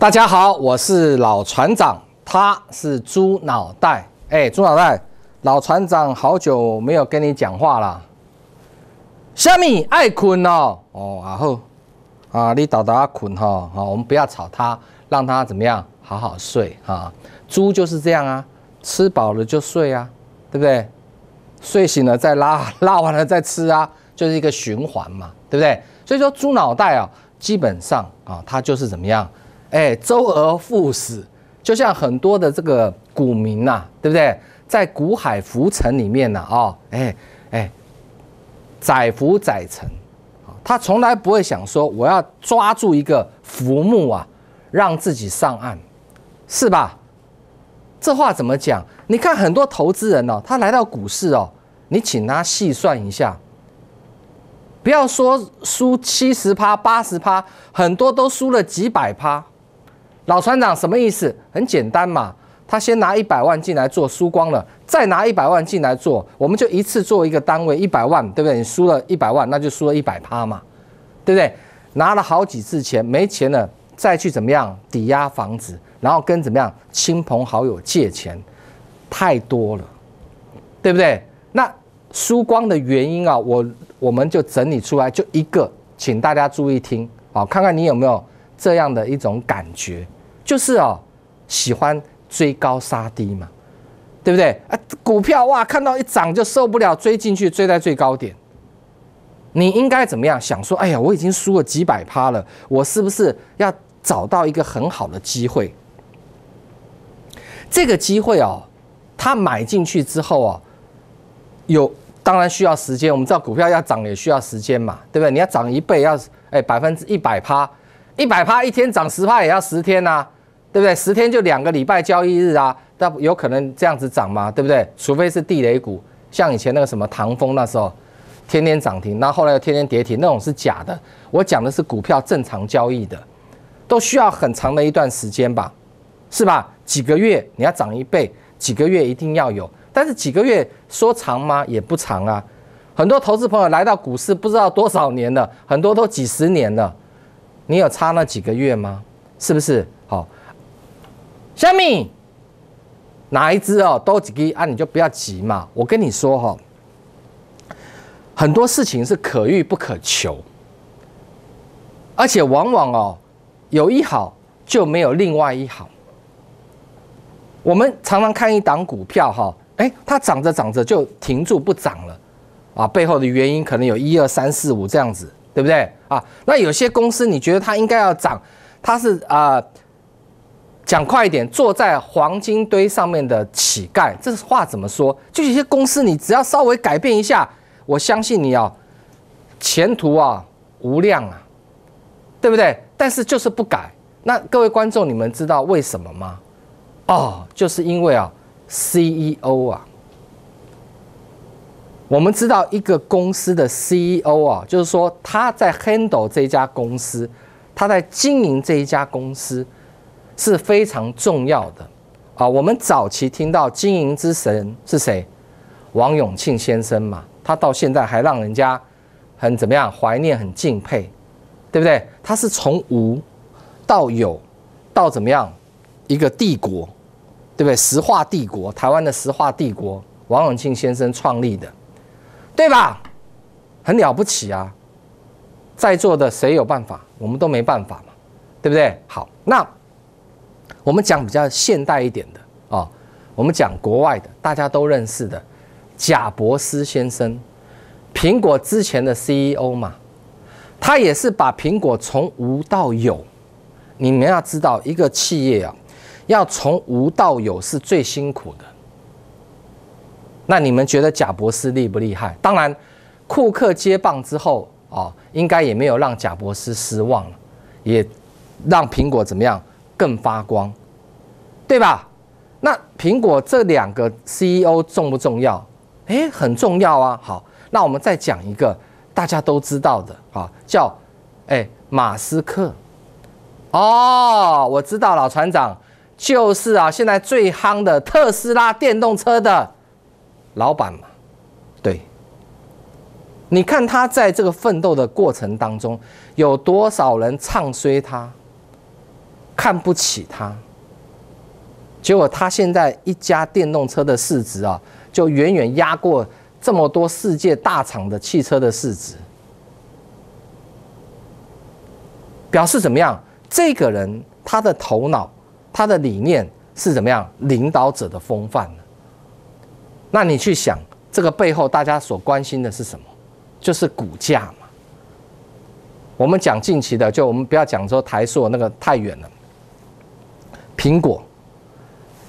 大家好，我是老船长，他是猪脑袋。哎，猪脑袋，老船长好久没有跟你讲话了。虾米爱困哦，哦然后啊，你打打困哈，好，我们不要吵他，让他怎么样，好好睡啊。猪就是这样啊，吃饱了就睡啊，对不对？睡醒了再拉，拉完了再吃啊，就是一个循环嘛，对不对？所以说猪脑袋啊，基本上啊，它就是怎么样？哎，周而复始，就像很多的这个股民呐，对不对？在股海浮沉里面呢，哦，哎哎，载浮载沉，他从来不会想说我要抓住一个浮木啊，让自己上岸，是吧？这话怎么讲？你看很多投资人呢，他来到股市哦，你请他细算一下，不要说输七十趴、八十趴，很多都输了几百趴。老船长什么意思？很简单嘛，他先拿一百万进来做，输光了，再拿一百万进来做，我们就一次做一个单位一百万，对不对？你输了一百万，那就输了一百趴嘛，对不对？拿了好几次钱，没钱了，再去怎么样抵押房子，然后跟怎么样亲朋好友借钱，太多了，对不对？那输光的原因啊，我我们就整理出来，就一个，请大家注意听，好，看看你有没有这样的一种感觉。就是哦，喜欢追高杀低嘛，对不对？啊，股票哇，看到一涨就受不了，追进去，追在最高点。你应该怎么样想说？哎呀，我已经输了几百趴了，我是不是要找到一个很好的机会？这个机会哦，他买进去之后哦，有当然需要时间。我们知道股票要涨也需要时间嘛，对不对？你要涨一倍要哎百分之一百趴，一百趴一天涨十趴也要十天呐。对不对？十天就两个礼拜交易日啊，那有可能这样子涨吗？对不对？除非是地雷股，像以前那个什么唐风那时候，天天涨停，那后来又天天跌停，那种是假的。我讲的是股票正常交易的，都需要很长的一段时间吧，是吧？几个月你要涨一倍，几个月一定要有。但是几个月说长吗？也不长啊。很多投资朋友来到股市不知道多少年了，很多都几十年了，你有差那几个月吗？是不是？小米，哪一支哦？多个啊，你就不要急嘛。我跟你说哈，很多事情是可遇不可求，而且往往哦，有一好就没有另外一好。我们常常看一档股票哈，哎，它涨着涨着就停住不涨了啊，背后的原因可能有一二三四五这样子，对不对啊？那有些公司你觉得它应该要涨，它是啊。讲快一点，坐在黄金堆上面的乞丐，这话怎么说？就有些公司，你只要稍微改变一下，我相信你哦，前途啊无量啊，对不对？但是就是不改，那各位观众，你们知道为什么吗？哦，就是因为啊，CEO 啊，我们知道一个公司的 CEO 啊，就是说他在 handle 这家公司，他在经营这一家公司。是非常重要的啊！我们早期听到经营之神是谁？王永庆先生嘛，他到现在还让人家很怎么样？怀念、很敬佩，对不对？他是从无到有到怎么样一个帝国，对不对？石化帝国，台湾的石化帝国，王永庆先生创立的，对吧？很了不起啊！在座的谁有办法？我们都没办法嘛，对不对？好，那。我们讲比较现代一点的啊，我们讲国外的，大家都认识的，贾伯斯先生，苹果之前的 CEO 嘛，他也是把苹果从无到有。你们要知道，一个企业啊，要从无到有是最辛苦的。那你们觉得贾伯斯厉不厉害？当然，库克接棒之后啊，应该也没有让贾伯斯失望也让苹果怎么样？更发光，对吧？那苹果这两个 CEO 重不重要？哎，很重要啊。好，那我们再讲一个大家都知道的啊，叫哎马斯克。哦，我知道老船长就是啊，现在最夯的特斯拉电动车的老板嘛。对，你看他在这个奋斗的过程当中，有多少人唱衰他？看不起他，结果他现在一家电动车的市值啊，就远远压过这么多世界大厂的汽车的市值。表示怎么样？这个人他的头脑、他的理念是怎么样？领导者的风范那你去想，这个背后大家所关心的是什么？就是股价嘛。我们讲近期的，就我们不要讲说台塑那个太远了。苹果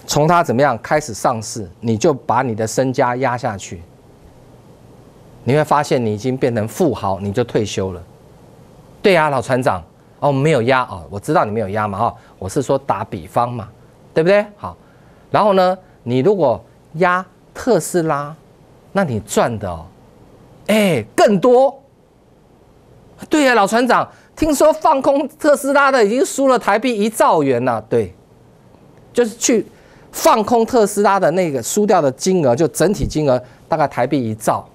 从它怎么样开始上市，你就把你的身家压下去，你会发现你已经变成富豪，你就退休了。对呀，老船长，哦，没有压哦，我知道你没有压嘛，哦，我是说打比方嘛，对不对？好，然后呢，你如果压特斯拉，那你赚的，哦，哎，更多。对呀，老船长，听说放空特斯拉的已经输了台币一兆元了，对。就是去放空特斯拉的那个输掉的金额，就整体金额大概台币一兆。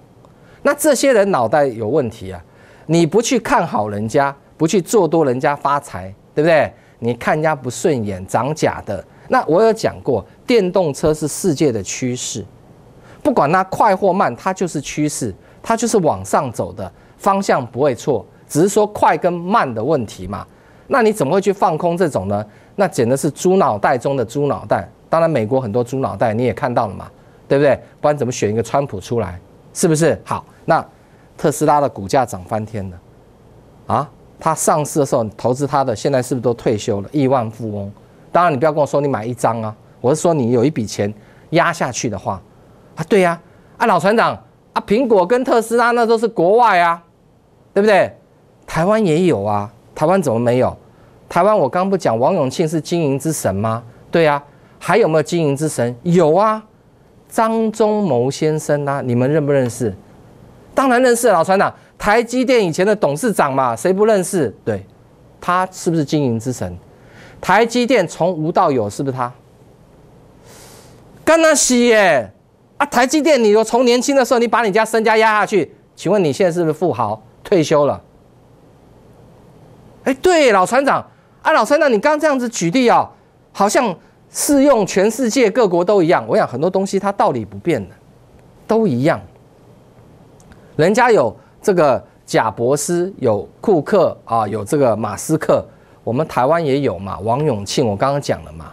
那这些人脑袋有问题啊！你不去看好人家，不去做多人家发财，对不对？你看人家不顺眼，长假的。那我有讲过，电动车是世界的趋势，不管它快或慢，它就是趋势，它就是往上走的方向不会错，只是说快跟慢的问题嘛。那你怎么会去放空这种呢？那捡的是猪脑袋中的猪脑袋，当然美国很多猪脑袋，你也看到了嘛，对不对？不然怎么选一个川普出来？是不是？好，那特斯拉的股价涨翻天了啊！它上市的时候投资它的，现在是不是都退休了？亿万富翁？当然你不要跟我说你买一张啊，我是说你有一笔钱压下去的话啊，对呀，啊老船长啊，苹果跟特斯拉那都是国外啊，对不对？台湾也有啊，台湾怎么没有？台湾，我刚不讲王永庆是经营之神吗？对呀，还有没有经营之神？有啊，张忠谋先生啊，你们认不认识？当然认识，老船长，台积电以前的董事长嘛，谁不认识？对，他是不是经营之神？台积电从无到有，是不是他？干那西耶啊！台积电，你从年轻的时候你把你家身家压下去，请问你现在是不是富豪？退休了？哎，对，老船长。啊，老孙，那你刚刚这样子举例哦，好像适用全世界各国都一样。我想很多东西它道理不变的，都一样。人家有这个贾博斯，有库克啊，有这个马斯克，我们台湾也有嘛，王永庆，我刚刚讲了嘛，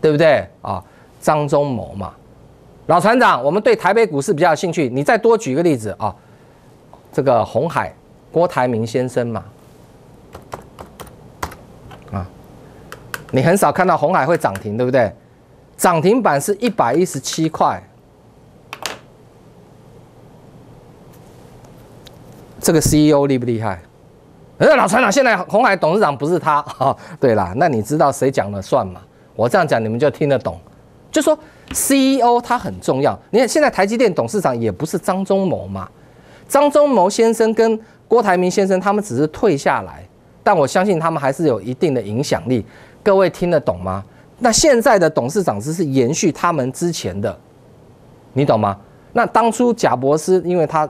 对不对啊？张忠谋嘛，老船长，我们对台北股市比较有兴趣，你再多举个例子啊。这个红海郭台铭先生嘛。你很少看到红海会涨停，对不对？涨停板是一百一十七块。这个 CEO 厉不厉害？哎，老船长，现在红海董事长不是他啊？对啦，那你知道谁讲了算吗？我这样讲你们就听得懂，就说 CEO 他很重要。你看现在台积电董事长也不是张忠谋嘛？张忠谋先生跟郭台铭先生他们只是退下来，但我相信他们还是有一定的影响力。各位听得懂吗？那现在的董事长只是延续他们之前的，你懂吗？那当初贾伯斯因为他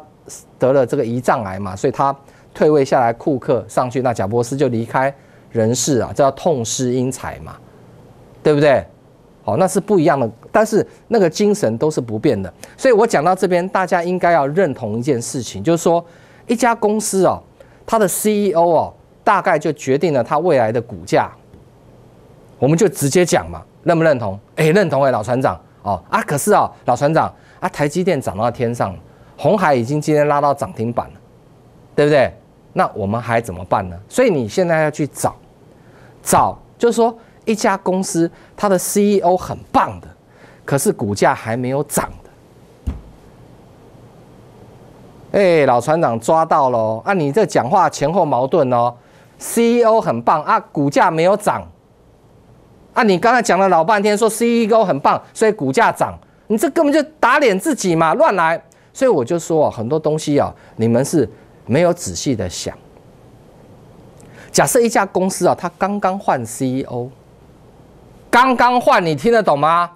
得了这个胰脏癌嘛，所以他退位下来，库克上去，那贾伯斯就离开人世啊，这叫痛失英才嘛，对不对？好，那是不一样的，但是那个精神都是不变的。所以我讲到这边，大家应该要认同一件事情，就是说一家公司哦，它的 CEO 哦，大概就决定了它未来的股价。我们就直接讲嘛，认不认同？哎，认同哎，老船长哦啊！可是啊，老船长啊，台积电涨到天上，红海已经今天拉到涨停板了，对不对？那我们还怎么办呢？所以你现在要去找找，就是说一家公司，它的 CEO 很棒的，可是股价还没有涨的。哎，老船长抓到喽！啊，你这讲话前后矛盾哦。CEO 很棒啊，股价没有涨。啊，你刚才讲了老半天，说 CEO 很棒，所以股价涨，你这根本就打脸自己嘛，乱来。所以我就说很多东西啊，你们是没有仔细的想。假设一家公司啊，它刚刚换 CEO，刚刚换，你听得懂吗？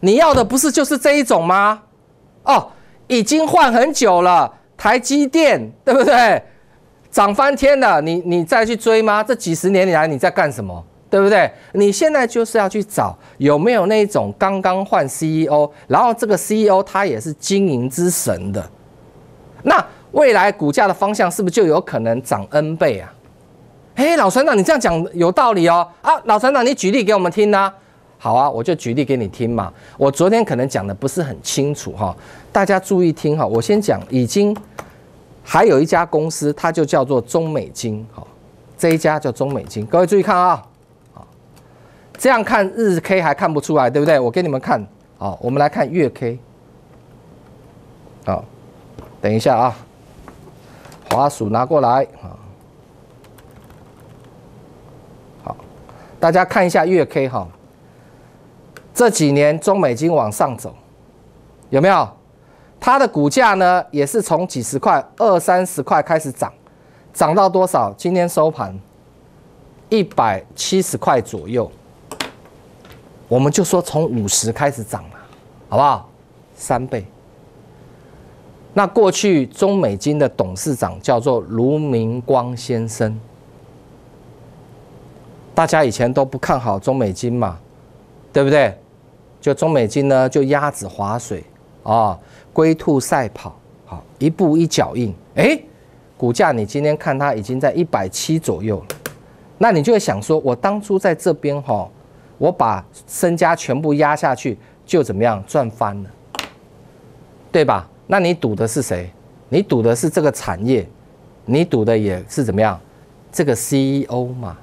你要的不是就是这一种吗？哦，已经换很久了，台积电，对不对？涨翻天了，你你再去追吗？这几十年以来，你在干什么？对不对？你现在就是要去找有没有那种刚刚换 CEO，然后这个 CEO 他也是经营之神的，那未来股价的方向是不是就有可能涨 N 倍啊？哎，老船长，你这样讲有道理哦啊！老船长，你举例给我们听呢？好啊，我就举例给你听嘛。我昨天可能讲的不是很清楚哈，大家注意听哈。我先讲，已经还有一家公司，它就叫做中美金，哈，这一家叫中美金，各位注意看啊。这样看日 K 还看不出来，对不对？我给你们看啊，我们来看月 K。好，等一下啊，滑鼠拿过来啊。好，大家看一下月 K 哈，这几年中美金往上走，有没有？它的股价呢，也是从几十块、二三十块开始涨，涨到多少？今天收盘一百七十块左右。我们就说从五十开始涨嘛，好不好？三倍。那过去中美金的董事长叫做卢明光先生，大家以前都不看好中美金嘛，对不对？就中美金呢，就鸭子划水啊，龟兔赛跑，好，一步一脚印。哎，股价你今天看它已经在一百七左右了，那你就会想说，我当初在这边哈。我把身家全部压下去，就怎么样赚翻了，对吧？那你赌的是谁？你赌的是这个产业，你赌的也是怎么样？这个 CEO 嘛，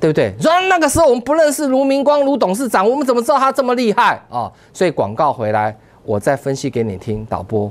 对不对？说那个时候我们不认识卢明光、卢董事长，我们怎么知道他这么厉害啊？所以广告回来，我再分析给你听，导播。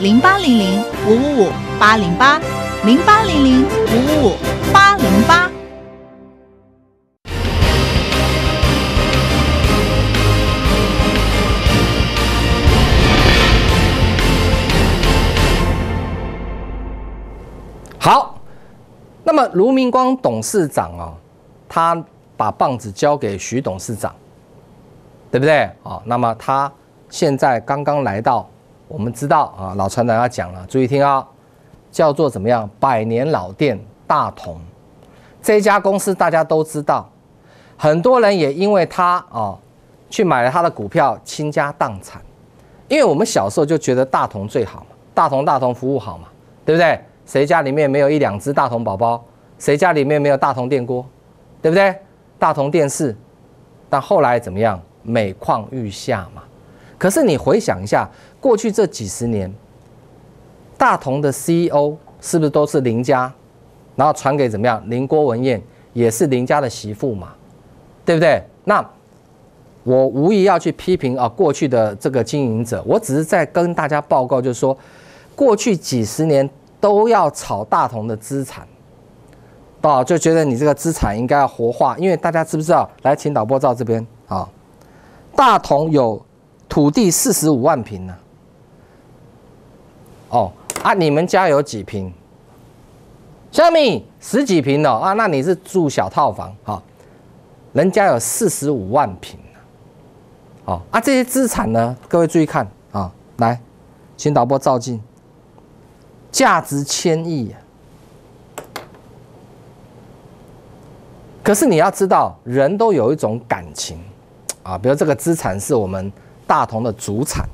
零八零零五五五八零八，零八零零五五五八零八。好，那么卢明光董事长哦，他把棒子交给徐董事长，对不对啊？那么他现在刚刚来到。我们知道啊，老船长要讲了，注意听啊，叫做怎么样？百年老店大同，这家公司大家都知道，很多人也因为他啊，去买了他的股票，倾家荡产。因为我们小时候就觉得大同最好嘛，大同大同服务好嘛，对不对？谁家里面没有一两只大同宝宝？谁家里面没有大同电锅？对不对？大同电视，但后来怎么样？每况愈下嘛。可是你回想一下。过去这几十年，大同的 CEO 是不是都是林家？然后传给怎么样？林郭文燕也是林家的媳妇嘛，对不对？那我无疑要去批评啊过去的这个经营者。我只是在跟大家报告，就是说，过去几十年都要炒大同的资产，啊，就觉得你这个资产应该要活化，因为大家知不知道？来，请导播到这边啊。大同有土地四十五万平呢。哦啊，你们家有几平？小米十几平哦啊，那你是住小套房哈。人家有四十五万平，哦啊，这些资产呢，各位注意看啊，来，请导播照镜，价值千亿。可是你要知道，人都有一种感情啊，比如这个资产是我们大同的主产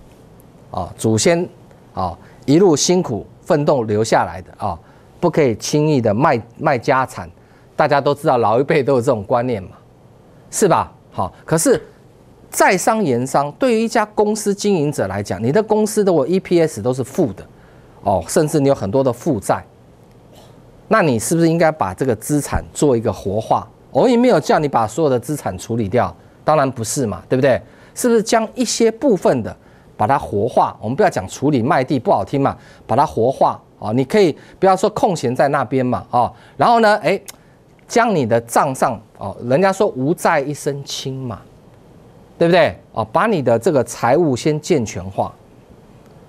啊，祖先啊。一路辛苦奋斗留下来的啊，不可以轻易的卖卖家产。大家都知道老一辈都有这种观念嘛，是吧？好，可是在商言商，对于一家公司经营者来讲，你的公司的我 EPS 都是负的哦，甚至你有很多的负债，那你是不是应该把这个资产做一个活化？我也没有叫你把所有的资产处理掉，当然不是嘛，对不对？是不是将一些部分的？把它活化，我们不要讲处理卖地不好听嘛，把它活化啊，你可以不要说空闲在那边嘛啊，然后呢，哎，将你的账上哦，人家说无债一身轻嘛，对不对哦，把你的这个财务先健全化。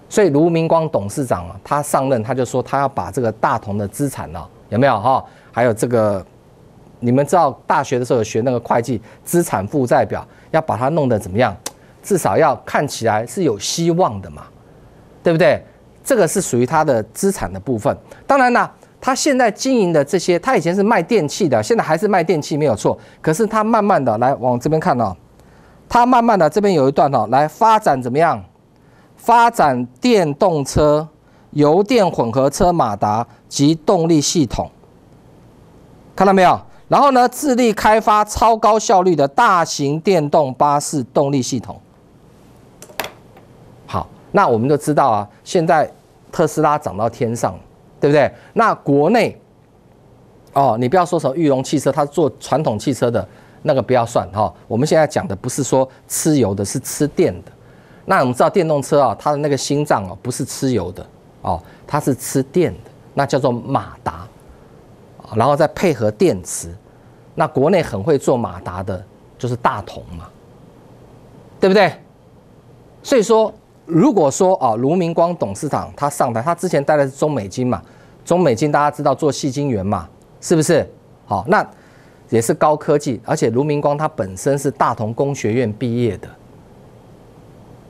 所以卢明光董事长啊，他上任他就说他要把这个大同的资产呢，有没有哈？还有这个，你们知道大学的时候学那个会计资产负债表，要把它弄得怎么样？至少要看起来是有希望的嘛，对不对？这个是属于他的资产的部分。当然啦，他现在经营的这些，他以前是卖电器的，现在还是卖电器没有错。可是他慢慢的来往这边看哦，他慢慢的这边有一段哦，来发展怎么样？发展电动车、油电混合车、马达及动力系统，看到没有？然后呢，致力开发超高效率的大型电动巴士动力系统。那我们就知道啊，现在特斯拉涨到天上，对不对？那国内哦，你不要说什么玉龙汽车，它做传统汽车的那个不要算哈。我们现在讲的不是说吃油的，是吃电的。那我们知道电动车啊，它的那个心脏哦，不是吃油的哦，它是吃电的，那叫做马达，然后再配合电池。那国内很会做马达的就是大同嘛，对不对？所以说。如果说啊，卢明光董事长他上台，他之前带的是中美金嘛，中美金大家知道做细晶元嘛，是不是？好，那也是高科技，而且卢明光他本身是大同工学院毕业的，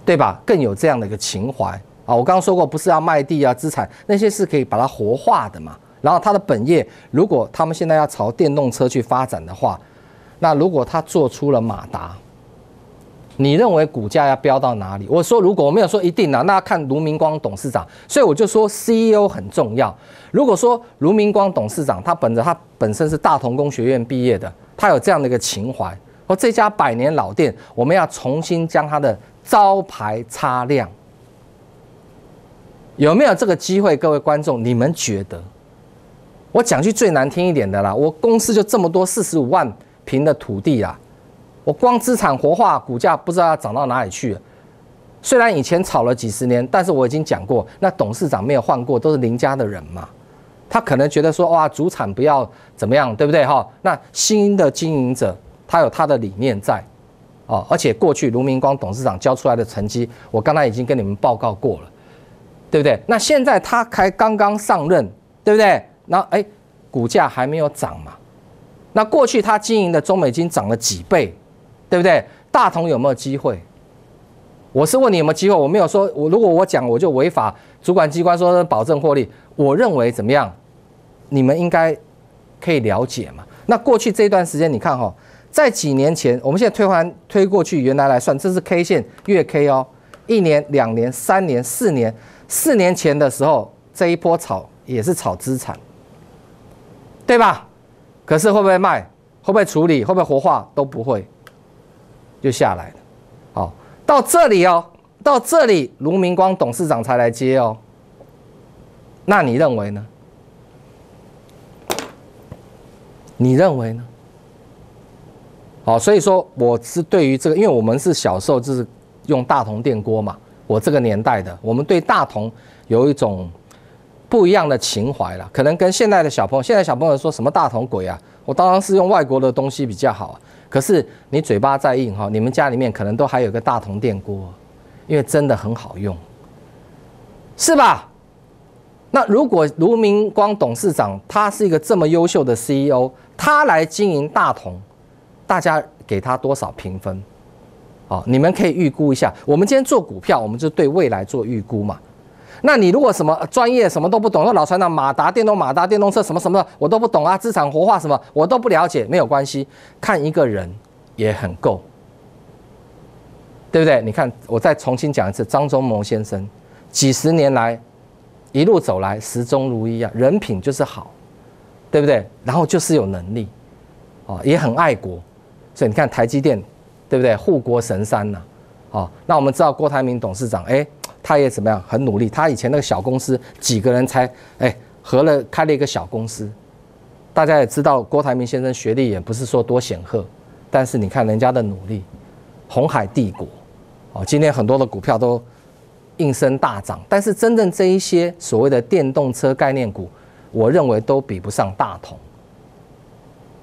对吧？更有这样的一个情怀啊！我刚刚说过，不是要卖地啊，资产那些是可以把它活化的嘛。然后他的本业，如果他们现在要朝电动车去发展的话，那如果他做出了马达。你认为股价要飙到哪里？我说，如果我没有说一定啊，那要看卢明光董事长。所以我就说，CEO 很重要。如果说卢明光董事长他本着他本身是大同工学院毕业的，他有这样的一个情怀，我这家百年老店，我们要重新将他的招牌擦亮，有没有这个机会？各位观众，你们觉得？我讲句最难听一点的啦，我公司就这么多四十五万平的土地啊。我光资产活化，股价不知道要涨到哪里去。虽然以前炒了几十年，但是我已经讲过，那董事长没有换过，都是林家的人嘛。他可能觉得说，哇，主产不要怎么样，对不对哈？那新的经营者他有他的理念在，哦，而且过去卢明光董事长交出来的成绩，我刚才已经跟你们报告过了，对不对？那现在他才刚刚上任，对不对？那哎，股价还没有涨嘛？那过去他经营的中美金涨了几倍？对不对？大同有没有机会？我是问你有没有机会，我没有说我如果我讲我就违法。主管机关说保证获利，我认为怎么样？你们应该可以了解嘛？那过去这段时间你看哈，在几年前，我们现在推翻推过去原来来算，这是 K 线月 K 哦，一年、两年、三年、四年，四年前的时候这一波炒也是炒资产，对吧？可是会不会卖？会不会处理？会不会活化？都不会。就下来了，好，到这里哦，到这里卢明光董事长才来接哦。那你认为呢？你认为呢？好，所以说我是对于这个，因为我们是小时候就是用大同电锅嘛，我这个年代的，我们对大同有一种不一样的情怀了。可能跟现在的小朋友，现在小朋友说什么大同鬼啊？我当然是用外国的东西比较好啊。可是你嘴巴再硬哈，你们家里面可能都还有个大同电锅，因为真的很好用，是吧？那如果卢明光董事长他是一个这么优秀的 CEO，他来经营大同，大家给他多少评分？哦，你们可以预估一下。我们今天做股票，我们就对未来做预估嘛。那你如果什么专业什么都不懂，那老船那马达电动马达电动车什么什么的，我都不懂啊，资产活化什么我都不了解，没有关系，看一个人也很够，对不对？你看，我再重新讲一次，张忠谋先生几十年来一路走来，始终如一啊，人品就是好，对不对？然后就是有能力啊，也很爱国，所以你看台积电，对不对？护国神山呐，啊，那我们知道郭台铭董事长，哎。他也怎么样很努力。他以前那个小公司几个人才，哎，合了开了一个小公司。大家也知道，郭台铭先生学历也不是说多显赫，但是你看人家的努力，红海帝国，哦，今天很多的股票都应声大涨。但是真正这一些所谓的电动车概念股，我认为都比不上大同。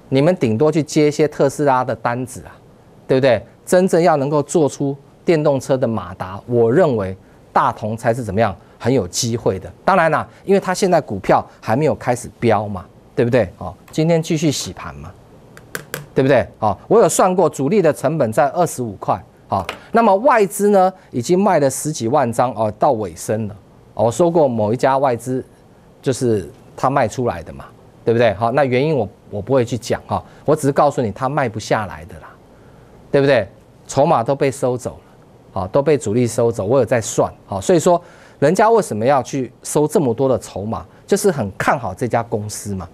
你们顶多去接一些特斯拉的单子啊，对不对？真正要能够做出电动车的马达，我认为。大同才是怎么样很有机会的？当然啦，因为它现在股票还没有开始飙嘛，对不对？哦，今天继续洗盘嘛，对不对？哦，我有算过主力的成本在二十五块，哦，那么外资呢已经卖了十几万张哦，到尾声了。哦，我说过某一家外资就是他卖出来的嘛，对不对？好，那原因我我不会去讲哈，我只是告诉你他卖不下来的啦，对不对？筹码都被收走了。啊，都被主力收走。我有在算啊，所以说人家为什么要去收这么多的筹码，就是很看好这家公司嘛。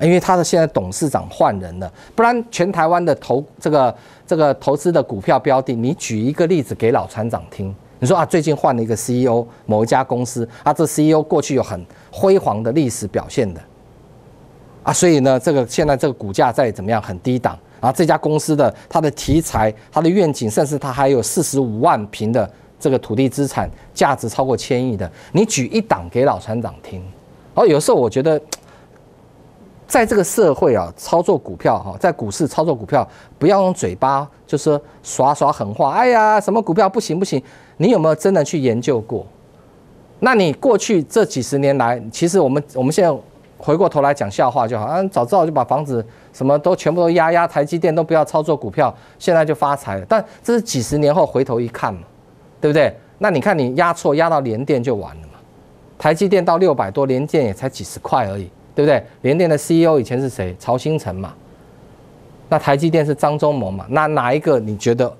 因为他的现在董事长换人了，不然全台湾的投这个这个投资的股票标的，你举一个例子给老船长听。你说啊，最近换了一个 CEO，某一家公司啊，这 CEO 过去有很辉煌的历史表现的啊，所以呢，这个现在这个股价在怎么样很低档。啊，这家公司的它的题材、它的愿景，甚至它还有四十五万平的这个土地资产，价值超过千亿的。你举一档给老船长听。哦，有时候我觉得，在这个社会啊，操作股票哈，在股市操作股票，不要用嘴巴就是耍耍狠话。哎呀，什么股票不行不行？你有没有真的去研究过？那你过去这几十年来，其实我们我们现在。回过头来讲笑话就好啊！早知道就把房子什么都全部都压压，台积电都不要操作股票，现在就发财了。但这是几十年后回头一看嘛，对不对？那你看你压错，压到联电就完了嘛。台积电到六百多，联电也才几十块而已，对不对？联电的 CEO 以前是谁？曹兴诚嘛。那台积电是张忠谋嘛？那哪一个你觉得？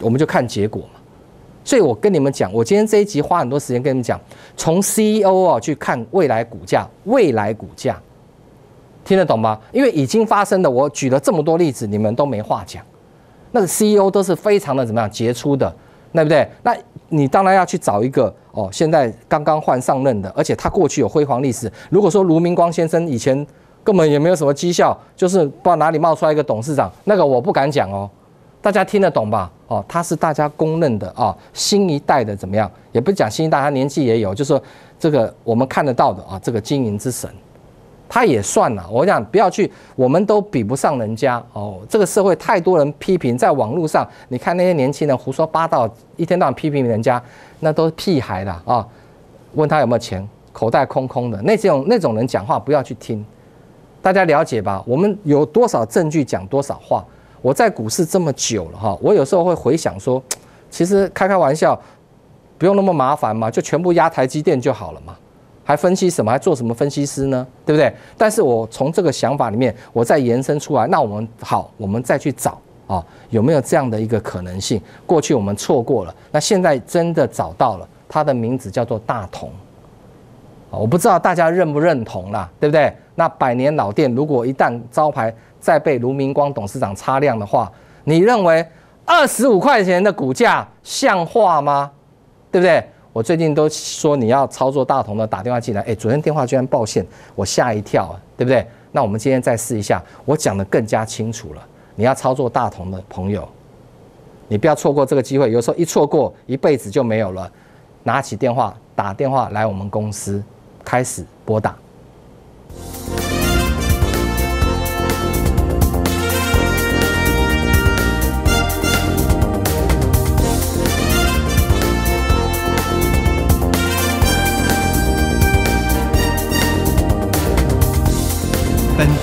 我们就看结果嘛。所以，我跟你们讲，我今天这一集花很多时间跟你们讲，从 CEO 啊去看未来股价，未来股价听得懂吗？因为已经发生的，我举了这么多例子，你们都没话讲。那个 CEO 都是非常的怎么样，杰出的，对不对？那你当然要去找一个哦，现在刚刚换上任的，而且他过去有辉煌历史。如果说卢明光先生以前根本也没有什么绩效，就是不知道哪里冒出来一个董事长，那个我不敢讲哦。大家听得懂吧？哦，他是大家公认的啊，新一代的怎么样？也不讲新一代，他年纪也有，就是说这个我们看得到的啊，这个经营之神，他也算了。我讲不要去，我们都比不上人家哦。这个社会太多人批评，在网络上，你看那些年轻人胡说八道，一天到晚批评人家，那都是屁孩了啊。问他有没有钱，口袋空空的，那种那种人讲话不要去听，大家了解吧？我们有多少证据讲多少话。我在股市这么久了哈，我有时候会回想说，其实开开玩笑，不用那么麻烦嘛，就全部压台积电就好了嘛，还分析什么，还做什么分析师呢，对不对？但是我从这个想法里面，我再延伸出来，那我们好，我们再去找啊，有没有这样的一个可能性？过去我们错过了，那现在真的找到了，它的名字叫做大同，我不知道大家认不认同啦，对不对？那百年老店如果一旦招牌，再被卢明光董事长擦亮的话，你认为二十五块钱的股价像话吗？对不对？我最近都说你要操作大同的，打电话进来。哎，昨天电话居然报线，我吓一跳，对不对？那我们今天再试一下，我讲的更加清楚了。你要操作大同的朋友，你不要错过这个机会。有时候一错过，一辈子就没有了。拿起电话，打电话来我们公司，开始拨打。